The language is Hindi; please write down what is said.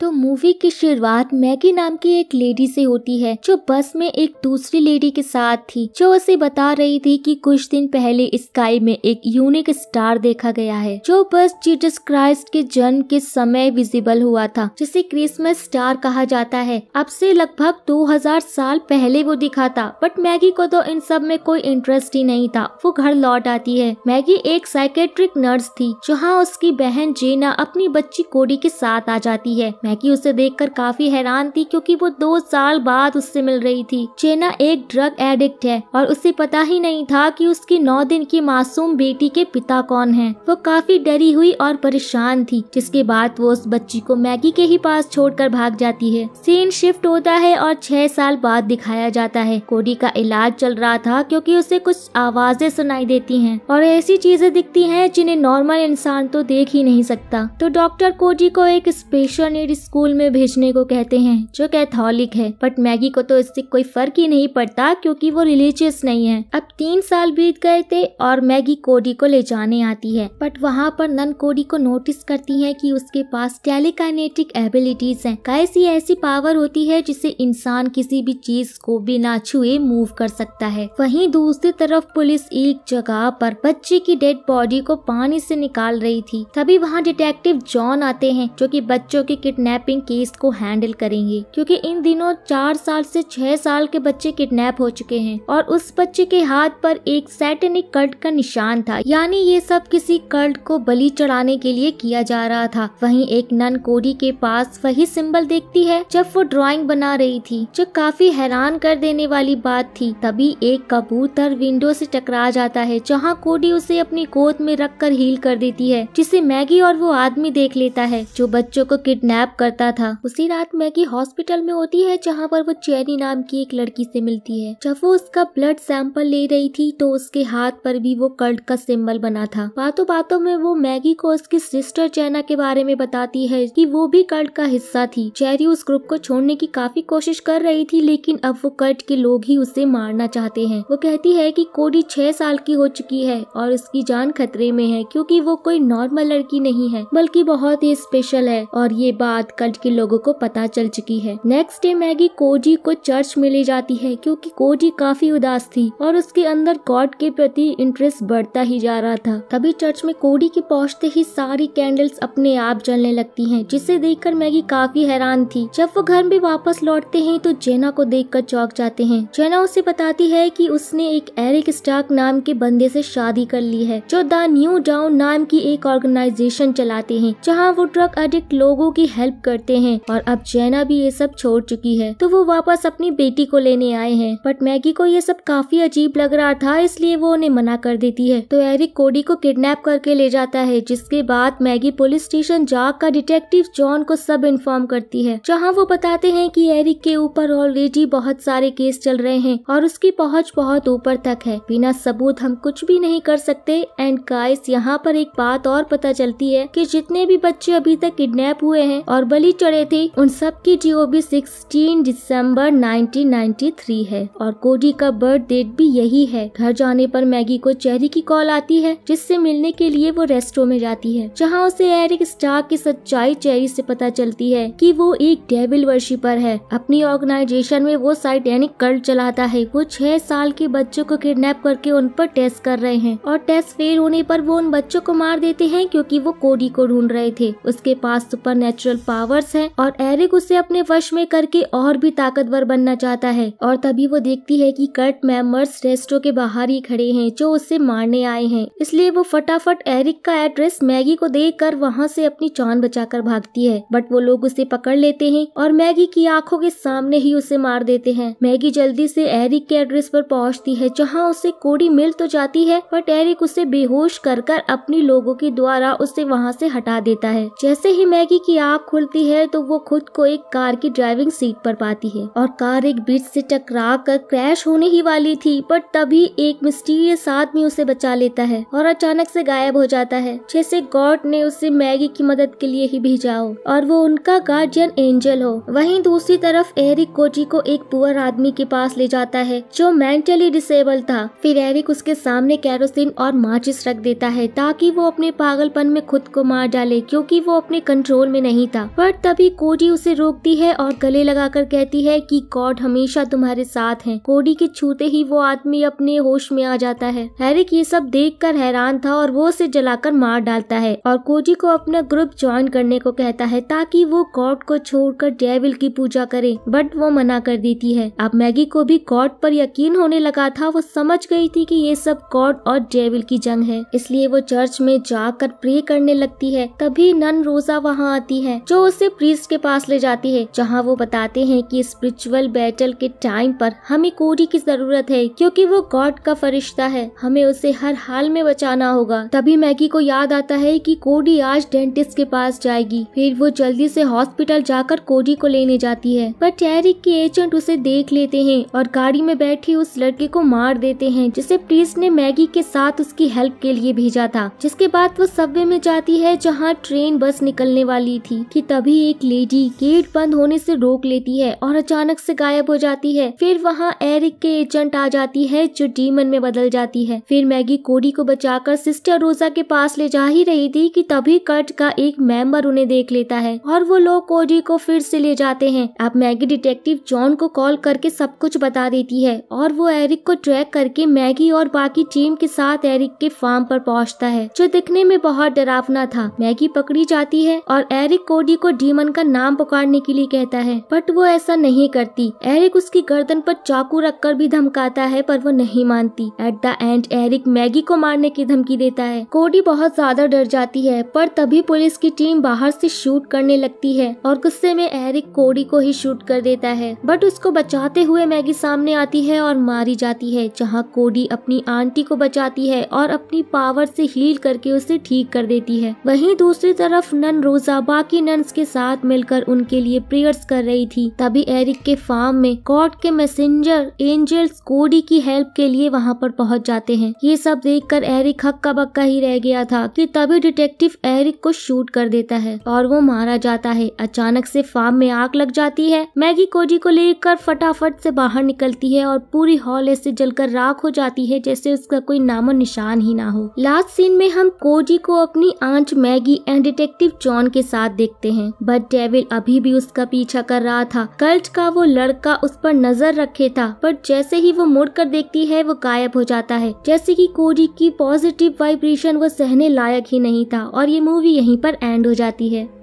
तो मूवी की शुरुआत मैगी नाम की एक लेडी से होती है जो बस में एक दूसरी लेडी के साथ थी जो उसे बता रही थी कि कुछ दिन पहले स्काई में एक यूनिक स्टार देखा गया है जो बस जीजस क्राइस्ट के जन्म के समय विजिबल हुआ था जिसे क्रिसमस स्टार कहा जाता है अब से लगभग 2000 साल पहले वो दिखा था बट मैगी को तो इन सब में कोई इंटरेस्ट ही नहीं था वो घर लौट आती है मैगी एक साइकेट्रिक नर्स थी जहाँ उसकी बहन जीना अपनी बच्ची कोडी के साथ आ जाती है मैगी उसे देखकर काफी हैरान थी क्योंकि वो दो साल बाद उससे मिल रही थी चेना एक ड्रग एडिक्ट है और उसे पता ही नहीं था कि उसकी नौ दिन की मासूम बेटी के पिता कौन हैं। वो काफी डरी हुई और परेशान थी जिसके बाद वो उस बच्ची को मैगी के ही पास छोड़ भाग जाती है सीन शिफ्ट होता है और छह साल बाद दिखाया जाता है कोडी का इलाज चल रहा था क्यूँकी उसे कुछ आवाजें सुनाई देती है और ऐसी चीजें दिखती है जिन्हें नॉर्मल इंसान तो देख ही नहीं सकता तो डॉक्टर कोडी को एक स्पेशल नीड स्कूल में भेजने को कहते हैं जो कैथोलिक है बट मैगी को तो इससे कोई फर्क ही नहीं पड़ता क्योंकि वो रिलीजियस नहीं है अब तीन साल बीत गए थे और मैगी कोडी को ले जाने आती है बट वहाँ पर नन कोडी को नोटिस करती है कि उसके पास टेलीकाइनेटिक एबिलिटीज है कैसी ऐसी पावर होती है जिसे इंसान किसी भी चीज को बिना छुए मूव कर सकता है वहीं दूसरी तरफ पुलिस एक जगह पर बच्चे की डेड बॉडी को पानी से निकाल रही थी तभी वहाँ डिटेक्टिव जॉन आते हैं जो कि बच्चों के किडनेप किडनैपिंग केस को हैंडल करेंगे क्योंकि इन दिनों चार साल से छह साल के बच्चे किडनैप हो चुके हैं और उस बच्चे के हाथ पर एक सैटेनिक कल्ट का निशान था यानी ये सब किसी कल्ट को बलि चढ़ाने के लिए किया जा रहा था वहीं एक नन कोडी के पास वही सिंबल देखती है जब वो ड्राइंग बना रही थी जो काफी हैरान कर देने वाली बात थी तभी एक कबूतर विंडो से टकरा जाता है जहाँ कोडी उसे अपनी गोद में रख कर हील कर देती है जिसे मैगी और वो आदमी देख लेता है जो बच्चों को किडनैप किडनैप करता था उसी रात मैगी हॉस्पिटल में होती है जहाँ पर वो चैनी नाम की एक लड़की से मिलती है जब वो उसका ब्लड सैंपल ले रही थी तो उसके हाथ पर भी वो कर्ड का सिंबल बना था बातों बातों में वो मैगी को उसकी सिस्टर चैना के बारे में बताती है कि वो भी कर्ड का हिस्सा थी चैरी उस ग्रुप को छोड़ने की काफी कोशिश कर रही थी लेकिन अब वो कर्ट के लोग ही उसे मारना चाहते है वो कहती है की कोडी छह साल की हो चुकी है और उसकी जान खतरे में है क्यूँकी वो कोई नॉर्मल लड़की नहीं है बल्कि बहुत ही स्पेशल है और ये बात बात कल्ट के लोगों को पता चल चुकी है नेक्स्ट डे मैगी कोजी को चर्च में ले जाती है क्योंकि कोजी काफी उदास थी और उसके अंदर गॉड के प्रति इंटरेस्ट बढ़ता ही जा रहा था तभी चर्च में कोडी के पहुंचते ही सारी कैंडल्स अपने आप जलने लगती हैं जिसे देखकर मैगी काफी हैरान थी जब वो घर में वापस लौटते हैं तो जेना को देखकर चौक जाते हैं जेना उसे बताती है कि उसने एक एरिक स्टार्क नाम के बंदे से शादी कर ली है जो द न्यू डाउन नाम की एक ऑर्गेनाइजेशन चलाते हैं जहाँ वो ड्रग एडिक्ट लोगों की हेल्प हेल्प करते हैं और अब जैना भी ये सब छोड़ चुकी है तो वो वापस अपनी बेटी को लेने आए हैं बट मैगी को ये सब काफी अजीब लग रहा था इसलिए वो उन्हें मना कर देती है तो एरिक कोडी को किडनैप करके ले जाता है जिसके बाद मैगी पुलिस स्टेशन जाकर का डिटेक्टिव जॉन को सब इन्फॉर्म करती है जहाँ वो बताते हैं की एरिक के ऊपर ऑलरेडी बहुत सारे केस चल रहे हैं और उसकी पहुँच बहुत ऊपर तक है बिना सबूत हम कुछ भी नहीं कर सकते एंड गाइस यहाँ पर एक बात और पता चलती है कि जितने भी बच्चे अभी तक किडनैप हुए हैं और और बलि चढ़े थे उन सब की जीओबी 16 दिसंबर 1993 है और कोडी का बर्थ डेट भी यही है घर जाने पर मैगी को चेरी की कॉल आती है जिससे मिलने के लिए वो रेस्टो में जाती है जहाँ उसे एरिक स्टार की सच्चाई चेरी से पता चलती है कि वो एक डेविल वर्शिपर है अपनी ऑर्गेनाइजेशन में वो साइटेनिक कर्ल चलाता है वो छह साल के बच्चों को किडनेप करके उन पर टेस्ट कर रहे हैं और टेस्ट फेल होने पर वो उन बच्चों को मार देते हैं क्योंकि वो कोडी को ढूंढ रहे थे उसके पास सुपर नेचुरल पावर्स हैं और एरिक उसे अपने वश में करके और भी ताकतवर बनना चाहता है और तभी वो देखती है कि कर्ट मैमर्स रेस्टो के बाहर ही खड़े हैं जो उसे मारने आए हैं इसलिए वो फटाफट एरिक का एड्रेस मैगी को देख कर वहाँ से अपनी जान कर भागती है बट वो लोग उसे पकड़ लेते हैं और मैगी की आंखों के सामने ही उसे मार देते हैं मैगी जल्दी से एरिक के एड्रेस पर पहुँचती है जहाँ उसे कोडी मिल तो जाती है बट एरिक उसे बेहोश कर कर अपनी लोगों के द्वारा उसे वहाँ से हटा देता है जैसे ही मैगी की आँख खुलती है तो वो खुद को एक कार की ड्राइविंग सीट पर पाती है और कार एक बीच से टकरा कर क्रैश होने ही वाली थी बट तभी एक मिस्टीरियस आदमी उसे बचा लेता है और अचानक से गायब हो जाता है जैसे गॉड ने उसे मैगी की मदद के लिए ही भेजा हो और वो उनका गार्जियन एंजल हो वहीं दूसरी तरफ एरिक कोची को एक पुअर आदमी के पास ले जाता है जो मेंटली डिसेबल था फिर एरिक उसके सामने कैरोसिन और माचिस रख देता है ताकि वो अपने पागलपन में खुद को मार डाले क्योंकि वो अपने कंट्रोल में नहीं था बट तभी कोडी उसे रोकती है और गले लगाकर कहती है कि गॉड हमेशा तुम्हारे साथ हैं। कोडी के छूते ही वो आदमी अपने होश में आ जाता है हैरिक ये सब देखकर हैरान था और वो उसे जलाकर मार डालता है और कोडी को अपना ग्रुप ज्वाइन करने को कहता है ताकि वो गॉड को छोड़कर डेविल की पूजा करे बट वो मना कर देती है अब मैगी को भी गॉड पर यकीन होने लगा था वो समझ गई थी कि ये सब गॉड और डेविल की जंग है इसलिए वो चर्च में जाकर प्रे करने लगती है तभी नन रोजा वहाँ आती है जो उसे प्रीस्ट के पास ले जाती है जहाँ वो बताते हैं कि स्पिरिचुअल बैटल के टाइम पर हमें कोडी की जरूरत है क्योंकि वो गॉड का फरिश्ता है हमें उसे हर हाल में बचाना होगा तभी मैगी को याद आता है कि कोडी आज डेंटिस्ट के पास जाएगी फिर वो जल्दी से हॉस्पिटल जाकर कोडी को लेने जाती है पर टेरिक के एजेंट उसे देख लेते हैं और गाड़ी में बैठी उस लड़के को मार देते हैं जिसे प्रीस्ट ने मैगी के साथ उसकी हेल्प के लिए भेजा था जिसके बाद वो सब्वे में जाती है जहाँ ट्रेन बस निकलने वाली थी कि तभी एक लेडी गेट बंद होने से रोक लेती है और अचानक से गायब हो जाती है फिर वहाँ एरिक के एजेंट आ जाती है जो डीमन में बदल जाती है फिर मैगी कोडी को बचाकर सिस्टर रोजा के पास ले जा ही रही थी कि तभी कट का एक मेंबर उन्हें देख लेता है और वो लोग कोडी को फिर से ले जाते हैं अब मैगी डिटेक्टिव जॉन को कॉल करके सब कुछ बता देती है और वो एरिक को ट्रैक करके मैगी और बाकी टीम के साथ एरिक के फार्म पर पहुँचता है जो दिखने में बहुत डरावना था मैगी पकड़ी जाती है और एरिक कोडी ब्रोडी को डीमन का नाम पुकारने के लिए कहता है बट वो ऐसा नहीं करती एरिक उसकी गर्दन पर चाकू रखकर भी धमकाता है पर वो नहीं मानती at the end Eric Maggie को मारने की धमकी देता है कोडी बहुत ज्यादा डर जाती है पर तभी पुलिस की टीम बाहर से शूट करने लगती है और गुस्से में एरिक कोडी को ही शूट कर देता है बट उसको बचाते हुए मैगी सामने आती है और मारी जाती है जहाँ कोडी अपनी आंटी को बचाती है और अपनी पावर से हील करके उसे ठीक कर देती है वहीं दूसरी तरफ नन रोजा बाकी नन फ्रेंड्स के साथ मिलकर उनके लिए प्रेयर्स कर रही थी तभी एरिक के फार्म में कॉर्ट के मैसेजर एंजल्स कोडी की हेल्प के लिए वहाँ पर पहुँच जाते हैं ये सब देख कर एरिक हक्का बक्का ही रह गया था की तभी डिटेक्टिव एरिक को शूट कर देता है और वो मारा जाता है अचानक से फार्म में आग लग जाती है मैगी कोडी को लेकर फटाफट से बाहर निकलती है और पूरी हॉल ऐसे जलकर राख हो जाती है जैसे उसका कोई नामो निशान ही ना हो लास्ट सीन में हम कोजी को अपनी आंच मैगी एंड डिटेक्टिव जॉन के साथ देखते जाते हैं बट डेविल अभी भी उसका पीछा कर रहा था कल्ट का वो लड़का उस पर नजर रखे था पर जैसे ही वो मुड़कर देखती है वो गायब हो जाता है जैसे कि कोडी की पॉजिटिव वाइब्रेशन वो सहने लायक ही नहीं था और ये मूवी यहीं पर एंड हो जाती है